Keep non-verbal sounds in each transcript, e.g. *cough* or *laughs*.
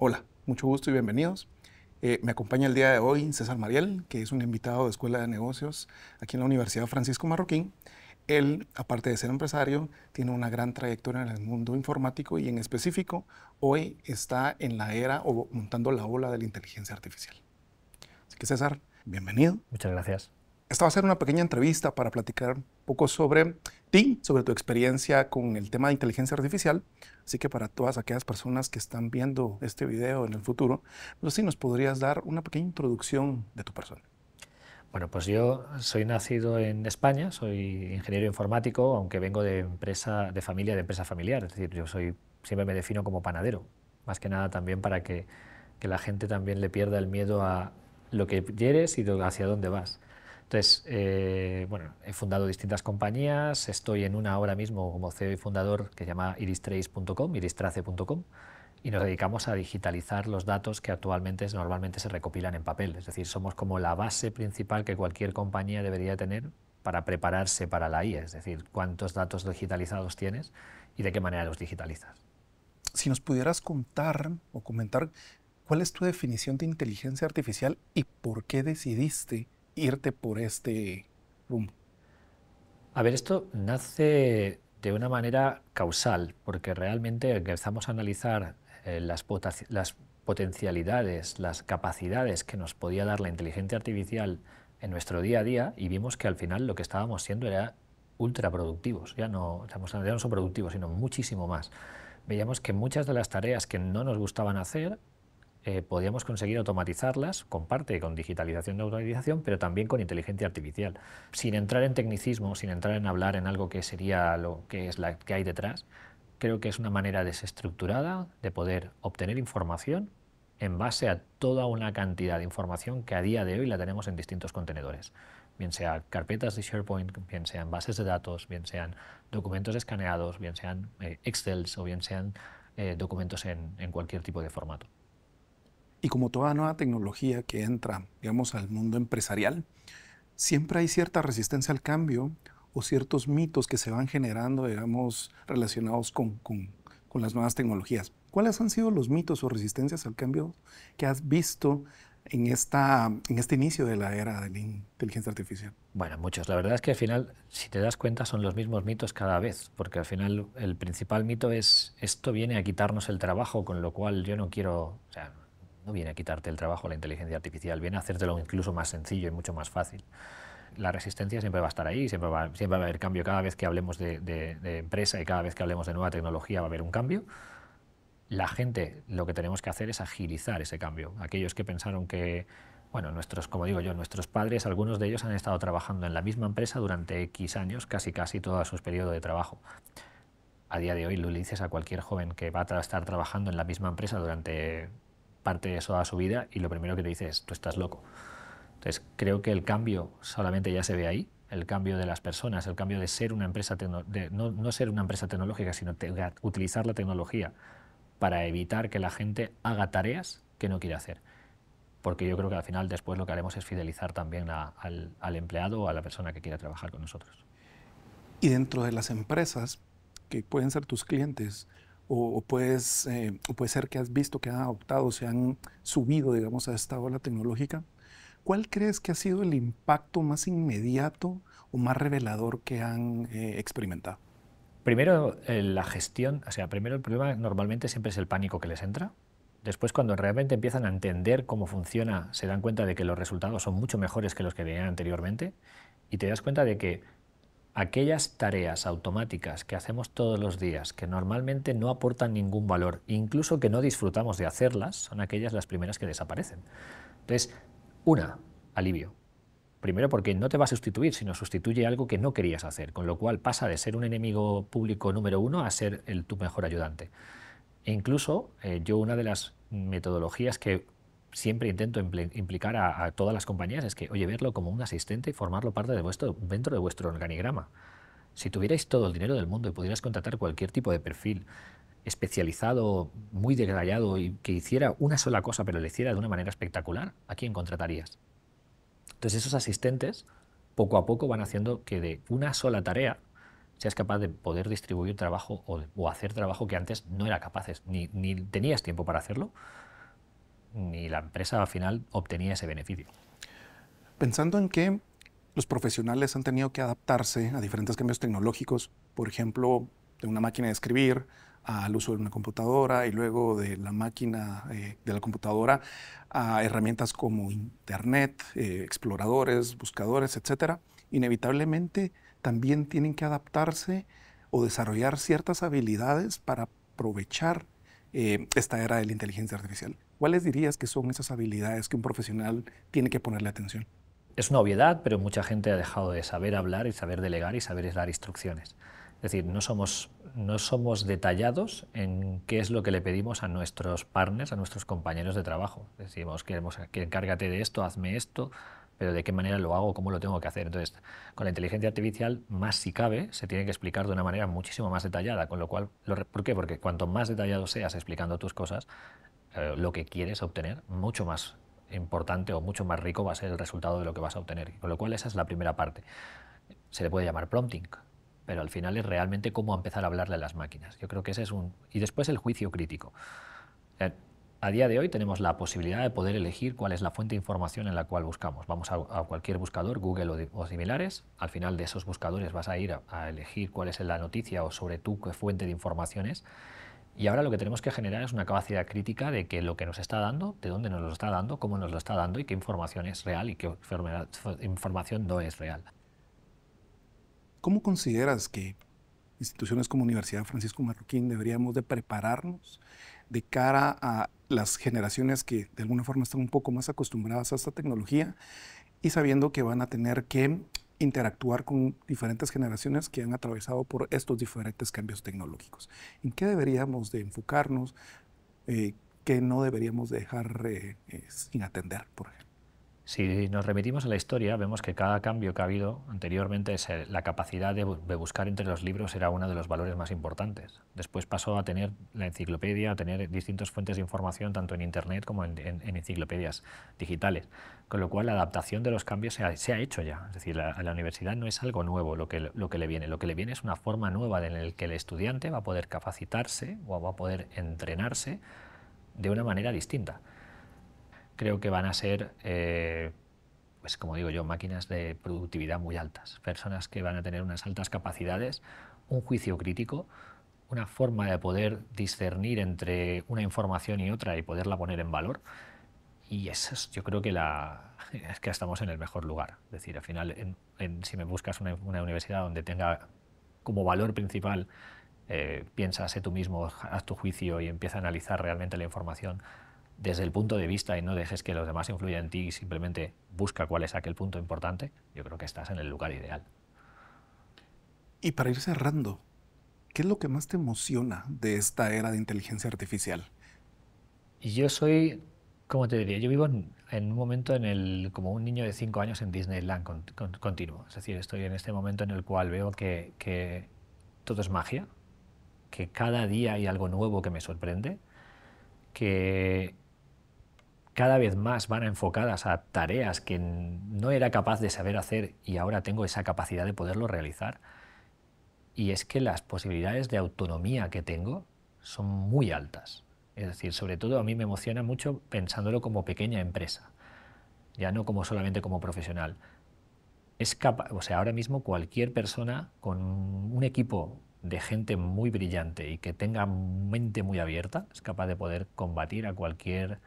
Hola, mucho gusto y bienvenidos. Eh, me acompaña el día de hoy César Mariel, que es un invitado de Escuela de Negocios aquí en la Universidad Francisco Marroquín. Él, aparte de ser empresario, tiene una gran trayectoria en el mundo informático y en específico hoy está en la era o montando la ola de la inteligencia artificial. Así que César, bienvenido. Muchas gracias. Esta va a ser una pequeña entrevista para platicar un poco sobre ti, sobre tu experiencia con el tema de inteligencia artificial. Así que para todas aquellas personas que están viendo este video en el futuro, no pues nos podrías dar una pequeña introducción de tu persona. Bueno, pues yo soy nacido en España, soy ingeniero informático, aunque vengo de empresa, de familia, de empresa familiar. Es decir, yo soy, siempre me defino como panadero, más que nada también para que, que la gente también le pierda el miedo a lo que eres y hacia dónde vas. Entonces, eh, bueno, he fundado distintas compañías, estoy en una ahora mismo como CEO y fundador que se llama iristrace.com, iristrace.com, y nos dedicamos a digitalizar los datos que actualmente normalmente se recopilan en papel. Es decir, somos como la base principal que cualquier compañía debería tener para prepararse para la IA, es decir, cuántos datos digitalizados tienes y de qué manera los digitalizas. Si nos pudieras contar o comentar cuál es tu definición de inteligencia artificial y por qué decidiste irte por este rumbo? A ver, esto nace de una manera causal, porque realmente empezamos a analizar eh, las, potencialidades, las capacidades que nos podía dar la inteligencia artificial en nuestro día a día y vimos que al final lo que estábamos siendo era ultra productivos, ya no, ya no son productivos, sino muchísimo más. Veíamos que muchas de las tareas que no nos gustaban hacer eh, podíamos conseguir automatizarlas, con parte con digitalización de automatización, pero también con inteligencia artificial. Sin entrar en tecnicismo, sin entrar en hablar en algo que sería lo que es la que hay detrás, creo que es una manera desestructurada de poder obtener información en base a toda una cantidad de información que a día de hoy la tenemos en distintos contenedores, bien sea carpetas de SharePoint, bien sean bases de datos, bien sean documentos escaneados, bien sean eh, Excel o bien sean eh, documentos en cualquier tipo de formato. Y como toda nueva tecnología que entra, digamos, al mundo empresarial, siempre hay cierta resistencia al cambio o ciertos mitos que se van generando, digamos, relacionados con, con, las nuevas tecnologías. ¿Cuáles han sido los mitos o resistencias al cambio que has visto en, esta, en este inicio de la era de la inteligencia artificial? Bueno, muchos. La verdad es que al final, si te das cuenta, son los mismos mitos cada vez, porque al final el principal mito es esto viene a quitarnos el trabajo, con lo cual yo no quiero, o sea, viene a quitarte el trabajo la inteligencia artificial, viene a hacértelo incluso más sencillo y mucho más fácil. La resistencia siempre va a estar ahí, siempre va, a haber cambio. Cada vez que hablemos de, empresa y cada vez que hablemos de nueva tecnología va a haber un cambio. La gente lo que tenemos que hacer es agilizar ese cambio. Aquellos que pensaron que bueno, nuestros, como digo yo, nuestros padres, algunos de ellos han estado trabajando en la misma empresa durante X años, casi casi todo su periodo de trabajo. A día de hoy lo dices a cualquier joven que va a estar trabajando en la misma empresa durante parte de a su vida y lo primero que te dice tú estás loco. Entonces, creo que el cambio solamente ya se ve ahí, el cambio de las personas, el cambio de ser una empresa, no, ser una empresa tecnológica, sino utilizar la tecnología para evitar que la gente haga tareas que no quiere hacer. Porque yo creo que al final después lo que haremos es fidelizar también al, al empleado o a la persona que quiera trabajar con nosotros. Y dentro de las empresas, que pueden ser tus clientes, eh, o, puede ser que has visto que han adoptado, se han subido, digamos, a esta ola tecnológica. ¿Cuál crees que ha sido el impacto más inmediato o más revelador que han eh, experimentado? Primero, eh, la gestión, o sea, primero el problema normalmente siempre es el pánico que les entra. Después, cuando realmente empiezan a entender cómo funciona, se dan cuenta de que los resultados son mucho mejores que los que tenían anteriormente y te das cuenta de que aquellas tareas automáticas que hacemos todos los días, que normalmente no aportan ningún valor, incluso que no disfrutamos de hacerlas, son aquellas las primeras que desaparecen. Entonces, una, alivio. Primero porque no te va a sustituir, sino sustituye algo que no querías hacer, con lo cual pasa de ser un enemigo público número uno a ser el, tu mejor ayudante. E incluso eh, yo una de las metodologías que siempre intento implicar a, todas las compañías es que, oye, verlo como un asistente y formarlo parte de vuestro, dentro de vuestro organigrama. Si tuvierais todo el dinero del mundo y pudieras contratar cualquier tipo de perfil especializado, muy detallado y que hiciera una sola cosa, pero lo hiciera de una manera espectacular, ¿a quién contratarías? Entonces esos asistentes poco a poco van haciendo que de una sola tarea seas capaz de poder distribuir trabajo o, hacer trabajo que antes no era capaces, ni tenías tiempo para hacerlo, ni la empresa al final obtenía ese beneficio. Pensando en que los profesionales han tenido que adaptarse a diferentes cambios tecnológicos, por ejemplo, de una máquina de escribir al uso de una computadora y luego de la máquina eh, de la computadora a herramientas como Internet, eh, exploradores, buscadores, etc., inevitablemente también tienen que adaptarse o desarrollar ciertas habilidades para aprovechar eh, esta era de la inteligencia artificial. ¿Cuáles dirías que son esas habilidades que un profesional tiene que ponerle atención? Es una obviedad, pero mucha gente ha dejado de saber hablar y saber delegar y saber dar instrucciones. Es decir, no somos, no somos detallados en qué es lo que le pedimos a nuestros partners, a nuestros compañeros de trabajo. Decimos, queremos que encárgate de esto, hazme esto, pero de qué manera lo hago, cómo lo tengo que hacer. Entonces, con la inteligencia artificial, más si cabe, se tiene que explicar de una manera muchísimo más detallada, con lo cual, ¿por qué? Porque cuanto más detallado seas explicando tus cosas, eh, lo que quieres obtener, mucho más importante o mucho más rico va a ser el resultado de lo que vas a obtener. Con lo cual esa es la primera parte. Se le puede llamar prompting, pero al final es realmente cómo empezar a hablarle a las máquinas. Yo creo que ese es un... Y después el juicio crítico. Eh, a día de hoy tenemos la posibilidad de poder elegir cuál es la fuente de información en la cual buscamos. Vamos a, cualquier buscador, Google o, similares, al final de esos buscadores vas a ir a, elegir cuál es la noticia o sobre tú qué fuente de informaciones, y ahora lo que tenemos que generar es una capacidad crítica de que lo que nos está dando, de dónde nos lo está dando, cómo nos lo está dando y qué información es real y qué información no es real. ¿Cómo consideras que instituciones como Universidad Francisco Marroquín deberíamos de prepararnos de cara a las generaciones que de alguna forma están un poco más acostumbradas a esta tecnología y sabiendo que van a tener que interactuar con diferentes generaciones que han atravesado por estos diferentes cambios tecnológicos. ¿En qué deberíamos de enfocarnos? Eh, ¿Qué no deberíamos dejar eh, eh, sin atender, por ejemplo? Si nos remitimos a la historia, vemos que cada cambio que ha habido anteriormente, la capacidad de, buscar entre los libros era uno de los valores más importantes. Después pasó a tener la enciclopedia, a tener distintas fuentes de información, tanto en Internet como en, enciclopedias digitales. Con lo cual, la adaptación de los cambios se ha, hecho ya. Es decir, la, a la universidad no es algo nuevo lo que, lo que le viene. Lo que le viene es una forma nueva en la que el estudiante va a poder capacitarse o va a poder entrenarse de una manera distinta creo que van a ser, eh, pues como digo yo, máquinas de productividad muy altas, personas que van a tener unas altas capacidades, un juicio crítico, una forma de poder discernir entre una información y otra y poderla poner en valor. Y eso es, yo creo que la, *laughs* es que estamos en el mejor lugar. Es decir, al final, si me buscas una, universidad donde tenga como valor principal, eh, piensa, sé tú mismo, haz tu juicio y empieza a analizar realmente la información, desde el punto de vista y no dejes que los demás influyan en ti y simplemente busca cuál es aquel punto importante, yo creo que estás en el lugar ideal. Y para ir cerrando, ¿qué es lo que más te emociona de esta era de inteligencia artificial? Yo soy, como te diría, yo vivo en, un momento en el, como un niño de cinco años en Disneyland continuo. Es decir, estoy en este momento en el cual veo que todo es magia, que cada día hay algo nuevo que me sorprende, que cada vez más van enfocadas a tareas que no era capaz de saber hacer y ahora tengo esa capacidad de poderlo realizar. Y es que las posibilidades de autonomía que tengo son muy altas. Es decir, sobre todo a mí me emociona mucho pensándolo como pequeña empresa, ya no como solamente como profesional. Es capaz, o sea, ahora mismo cualquier persona con un equipo de gente muy brillante y que tenga mente muy abierta es capaz de poder combatir a cualquier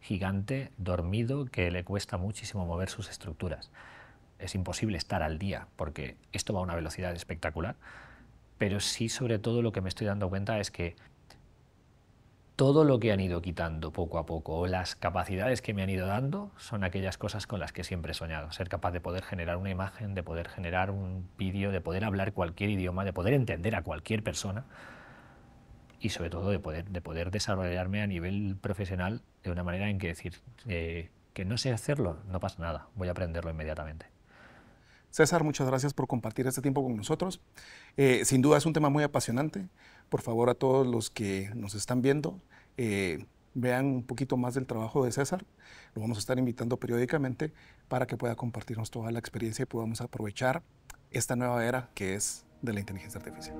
gigante, dormido, que le cuesta muchísimo mover sus estructuras. Es imposible estar al día, porque esto va a una velocidad espectacular, pero sí sobre todo lo que me estoy dando cuenta es que todo lo que han ido quitando poco a poco o las capacidades que me han ido dando son aquellas cosas con las que siempre he soñado. Ser capaz de poder generar una imagen, de poder generar un vídeo, de poder hablar cualquier idioma, de poder entender a cualquier persona y sobre todo de poder, de poder desarrollarme a nivel profesional de una manera en que decir eh, que no sé hacerlo, no pasa nada, voy a aprenderlo inmediatamente. César, muchas gracias por compartir este tiempo con nosotros. Eh, sin duda es un tema muy apasionante. Por favor, a todos los que nos están viendo, eh, vean un poquito más del trabajo de César. Lo vamos a estar invitando periódicamente para que pueda compartirnos toda la experiencia y podamos aprovechar esta nueva era que es de la inteligencia artificial.